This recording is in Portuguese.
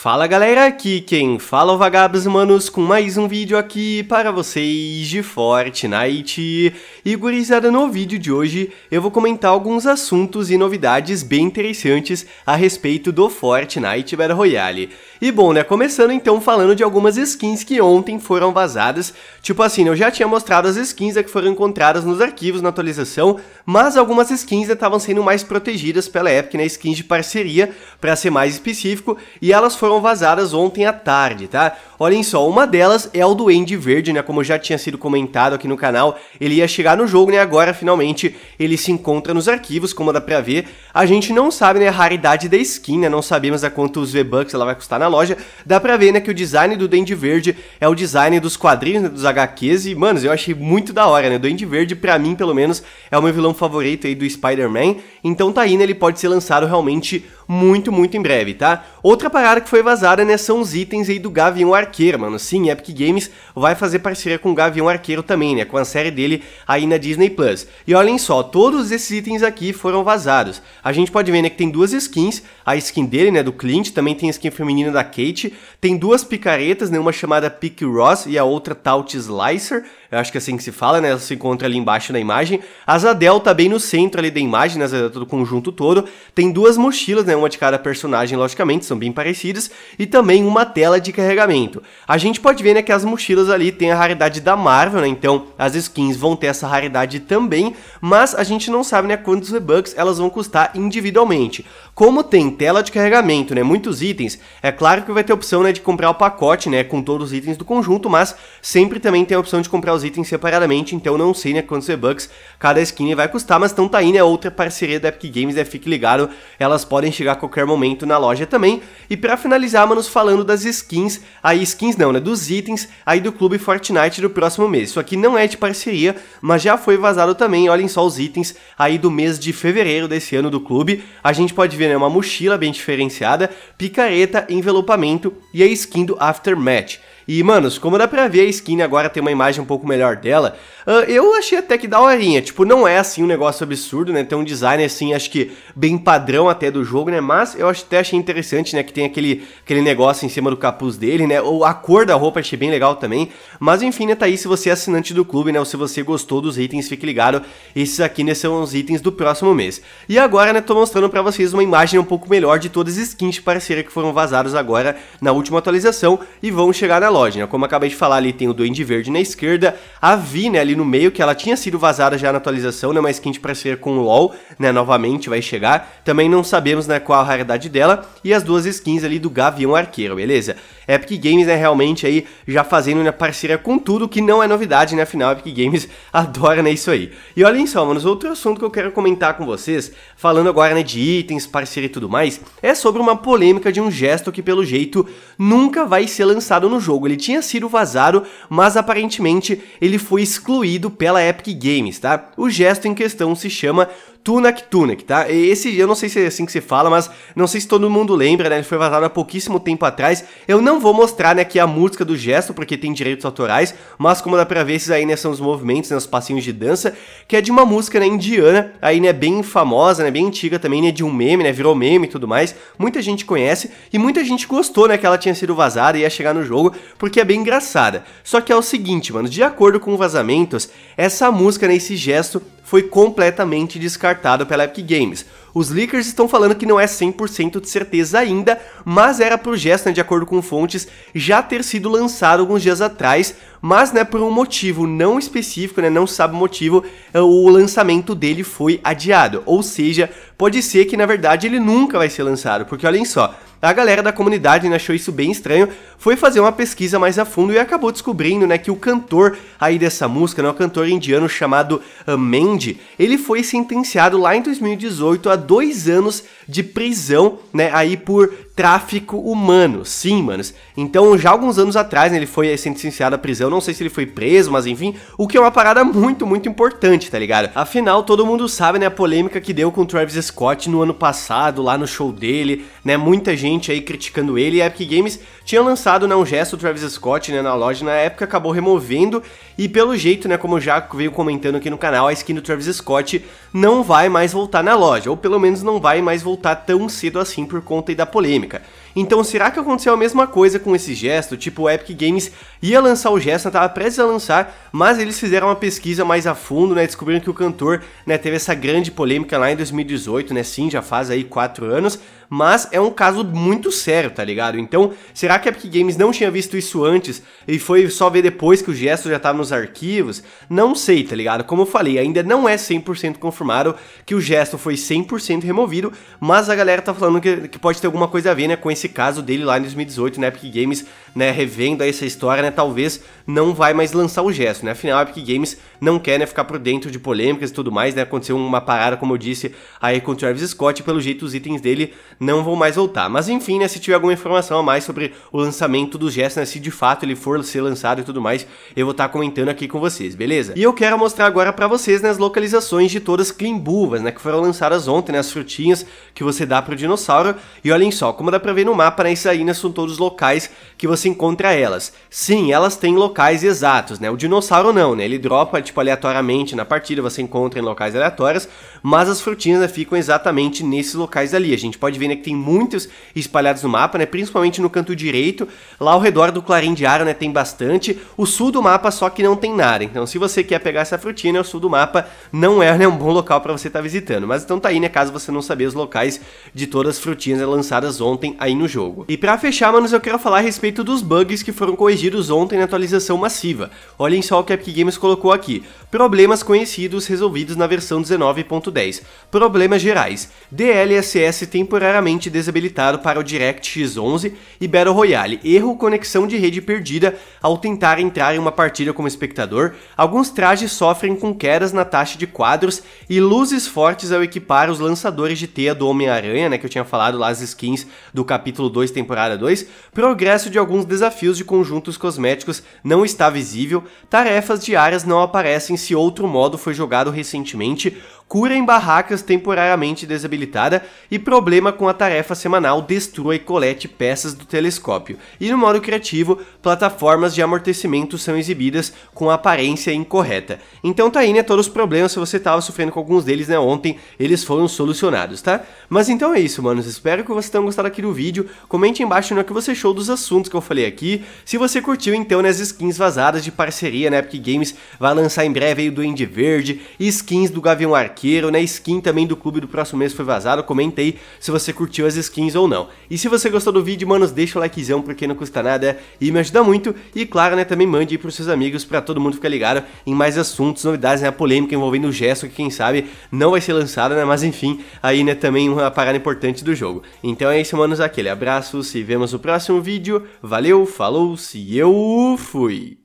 Fala galera, aqui quem fala é o Vagabos Manos com mais um vídeo aqui para vocês de Fortnite. E gurizada, no vídeo de hoje eu vou comentar alguns assuntos e novidades bem interessantes a respeito do Fortnite Battle Royale. E bom, né, começando então falando de algumas skins que ontem foram vazadas. Tipo assim, né, eu já tinha mostrado as skins né, que foram encontradas nos arquivos na atualização, mas algumas skins né, estavam sendo mais protegidas pela Epic, né, skins de parceria, para ser mais específico, e elas foram foram vazadas ontem à tarde, tá? Olhem só, uma delas é o Duende Verde, né? Como já tinha sido comentado aqui no canal, ele ia chegar no jogo, né? Agora, finalmente, ele se encontra nos arquivos, como dá pra ver. A gente não sabe, né, a raridade da skin, né? Não sabemos a quantos V-Bucks ela vai custar na loja. Dá pra ver, né, que o design do Duende Verde é o design dos quadrinhos, né, dos HQs. E, mano, eu achei muito da hora, né? O Duende Verde, pra mim, pelo menos, é o meu vilão favorito aí do Spider-Man. Então tá aí, né? Ele pode ser lançado realmente muito, muito em breve, tá? Outra parada que foi foi vazada, né, são os itens aí do Gavião Arqueiro, mano. Sim, Epic Games vai fazer parceria com o Gavião Arqueiro também, né, com a série dele aí na Disney+. Plus. E olhem só, todos esses itens aqui foram vazados. A gente pode ver, né, que tem duas skins, a skin dele, né, do Clint, também tem a skin feminina da Kate, tem duas picaretas, né, uma chamada Pick Ross e a outra Taut Slicer, eu acho que é assim que se fala, né? Ela se encontra ali embaixo na imagem. A Zadel tá bem no centro ali da imagem, né? Asa delta tá do conjunto todo. Tem duas mochilas, né? Uma de cada personagem, logicamente, são bem parecidas. E também uma tela de carregamento. A gente pode ver, né, que as mochilas ali tem a raridade da Marvel, né? Então, as skins vão ter essa raridade também, mas a gente não sabe, né, quantos V-Bucks elas vão custar individualmente. Como tem tela de carregamento, né, muitos itens, é claro que vai ter a opção, né, de comprar o pacote, né, com todos os itens do conjunto, mas sempre também tem a opção de comprar os itens separadamente, então não sei né quantos V-Bucks cada skin vai custar, mas então tá aí né outra parceria da Epic Games, né, fique ligado, elas podem chegar a qualquer momento na loja também. E para finalizar, manos, falando das skins, aí skins não, né, dos itens aí do Clube Fortnite do próximo mês. Isso aqui não é de parceria, mas já foi vazado também, olhem só os itens aí do mês de fevereiro desse ano do clube. A gente pode ver né, uma mochila bem diferenciada, picareta, envelopamento e a skin do Aftermath. E, manos, como dá pra ver, a skin agora tem uma imagem um pouco melhor dela. Uh, eu achei até que daorinha. Tipo, não é assim um negócio absurdo, né? Tem um design, assim, acho que bem padrão até do jogo, né? Mas eu até achei interessante, né? Que tem aquele, aquele negócio em cima do capuz dele, né? Ou a cor da roupa achei bem legal também. Mas enfim, né, tá aí se você é assinante do clube, né? Ou se você gostou dos itens, fique ligado. Esses aqui, né, são os itens do próximo mês. E agora, né, tô mostrando pra vocês uma imagem um pouco melhor de todas as skins de parceira que foram vazadas agora na última atualização e vão chegar na loja loja, né? Como acabei de falar, ali tem o Duende Verde na esquerda, a Vi, né, ali no meio, que ela tinha sido vazada já na atualização, né, mas quente para ser com o LoL, né, novamente vai chegar. Também não sabemos, né, qual a raridade dela e as duas skins ali do Gavião Arqueiro, beleza? Epic Games, né, realmente aí já fazendo né, parceria com tudo, que não é novidade, né, afinal Epic Games adora, né, isso aí. E olhem só, manos, outro assunto que eu quero comentar com vocês, falando agora, né, de itens, parceria e tudo mais, é sobre uma polêmica de um gesto que, pelo jeito, nunca vai ser lançado no jogo, ele tinha sido vazado, mas aparentemente ele foi excluído pela Epic Games, tá? O gesto em questão se chama Tunak Tunak, tá? Esse, eu não sei se é assim que se fala, mas não sei se todo mundo lembra, né? Ele foi vazado há pouquíssimo tempo atrás. Eu não vou mostrar, né, aqui a música do gesto, porque tem direitos autorais, mas como dá pra ver, esses aí, né, são os movimentos, né, os passinhos de dança, que é de uma música, né, indiana, aí, né, bem famosa, né, bem antiga também, né, de um meme, né, virou meme e tudo mais. Muita gente conhece e muita gente gostou, né, que ela tinha sido vazada e ia chegar no jogo, porque é bem engraçada. Só que é o seguinte, mano, de acordo com vazamentos, essa música, né, esse gesto foi completamente descartado pela Epic Games. Os leakers estão falando que não é 100% de certeza ainda, mas era pro Gessner, né, de acordo com fontes, já ter sido lançado alguns dias atrás, mas né, por um motivo não específico, né, não sabe o motivo, eh, o lançamento dele foi adiado. Ou seja, pode ser que na verdade ele nunca vai ser lançado, porque olhem só, a galera da comunidade né, achou isso bem estranho, foi fazer uma pesquisa mais a fundo e acabou descobrindo né, que o cantor aí dessa música, né, o cantor indiano chamado ah, Mendy, ele foi sentenciado lá em 2018 a dois anos de prisão né, aí por tráfico humano. Sim, manos. Então, já alguns anos atrás, né, ele foi sentenciado à prisão, não sei se ele foi preso, mas enfim, o que é uma parada muito, muito importante, tá ligado? Afinal, todo mundo sabe, né, a polêmica que deu com o Travis Scott no ano passado, lá no show dele, né, muita gente aí criticando ele, e a Epic Games tinha lançado, né, um gesto do Travis Scott, né, na loja, na época acabou removendo, e pelo jeito, né, como já veio comentando aqui no canal, a skin do Travis Scott não vai mais voltar na loja, ou pelo menos não vai mais voltar tão cedo assim por conta da polêmica. динамика. Então será que aconteceu a mesma coisa com esse gesto? Tipo, o Epic Games ia lançar o gesto, estava né? prestes a lançar, mas eles fizeram uma pesquisa mais a fundo, né? Descobriram que o cantor né, teve essa grande polêmica lá em 2018, né? Sim, já faz aí quatro anos, mas é um caso muito sério, tá ligado? Então, será que a Epic Games não tinha visto isso antes e foi só ver depois que o gesto já estava nos arquivos? Não sei, tá ligado? Como eu falei, ainda não é 100% confirmado que o gesto foi 100% removido, mas a galera tá falando que, que pode ter alguma coisa a ver, né, com esse caso dele lá em 2018 na Epic Games, né, revendo essa história, né, talvez não vai mais lançar o gesto, né? Afinal, a Epic Games não quer, né, ficar por dentro de polêmicas e tudo mais, né? Aconteceu uma parada, como eu disse, aí com o Travis Scott, e pelo jeito os itens dele não vão mais voltar. Mas enfim, né, se tiver alguma informação a mais sobre o lançamento do gesto, né, se de fato ele for ser lançado e tudo mais, eu vou estar tá comentando aqui com vocês, beleza? E eu quero mostrar agora para vocês, né, as localizações de todas as climbuvas, né, que foram lançadas ontem, né, as frutinhas que você dá pro dinossauro. E olhem só, como dá pra ver no mapa, né? Isso aí não são todos os locais que você encontra elas. Sim, elas têm locais exatos, né? O dinossauro não, né? Ele dropa, tipo, aleatoriamente na partida, você encontra em locais aleatórios, mas as frutinhas né, ficam exatamente nesses locais ali. A gente pode ver, né, que tem muitos espalhados no mapa, né? Principalmente no canto direito, lá ao redor do clarim diário, né? Tem bastante. O sul do mapa só que não tem nada. Então, se você quer pegar essa frutinha, né, o sul do mapa não é né, um bom local para você estar tá visitando. Mas então tá aí, né? Caso você não saber os locais de todas as frutinhas né, lançadas ontem, aí no jogo. E para fechar, manos, eu quero falar a respeito dos bugs que foram corrigidos ontem na atualização massiva. Olhem só o que a Epic Games colocou aqui. Problemas conhecidos resolvidos na versão 19.10. Problemas gerais. DLSS temporariamente desabilitado para o DirectX 11 e Battle Royale. Erro conexão de rede perdida ao tentar entrar em uma partida como espectador. Alguns trajes sofrem com quedas na taxa de quadros e luzes fortes ao equipar os lançadores de teia do Homem-Aranha, né, que eu tinha falado lá as skins do capítulo capítulo 2, temporada 2, progresso de alguns desafios de conjuntos cosméticos não está visível, tarefas diárias não aparecem se outro modo foi jogado recentemente cura em barracas temporariamente desabilitada e problema com a tarefa semanal destrua e colete peças do telescópio. E no modo criativo, plataformas de amortecimento são exibidas com aparência incorreta. Então tá aí, né, todos os problemas, se você estava sofrendo com alguns deles, né, ontem, eles foram solucionados, tá? Mas então é isso, manos, espero que vocês tenham gostado aqui do vídeo, comente embaixo no que você achou dos assuntos que eu falei aqui, se você curtiu então, né, as skins vazadas de parceria, né, Epic Games vai lançar em breve aí o Duende Verde, skins do Gavião Arqueiro, né? Skin também do clube do próximo mês foi vazado. Comenta aí se você curtiu as skins ou não. E se você gostou do vídeo, manos, deixa o likezão porque não custa nada e me ajuda muito. E claro, né, também mande aí pros seus amigos para todo mundo ficar ligado em mais assuntos, novidades, né? A polêmica envolvendo o gesto que quem sabe não vai ser lançada, né? Mas enfim, aí né, também uma parada importante do jogo. Então é isso, manos, aquele abraço, se vemos no próximo vídeo. Valeu, falou, se eu fui!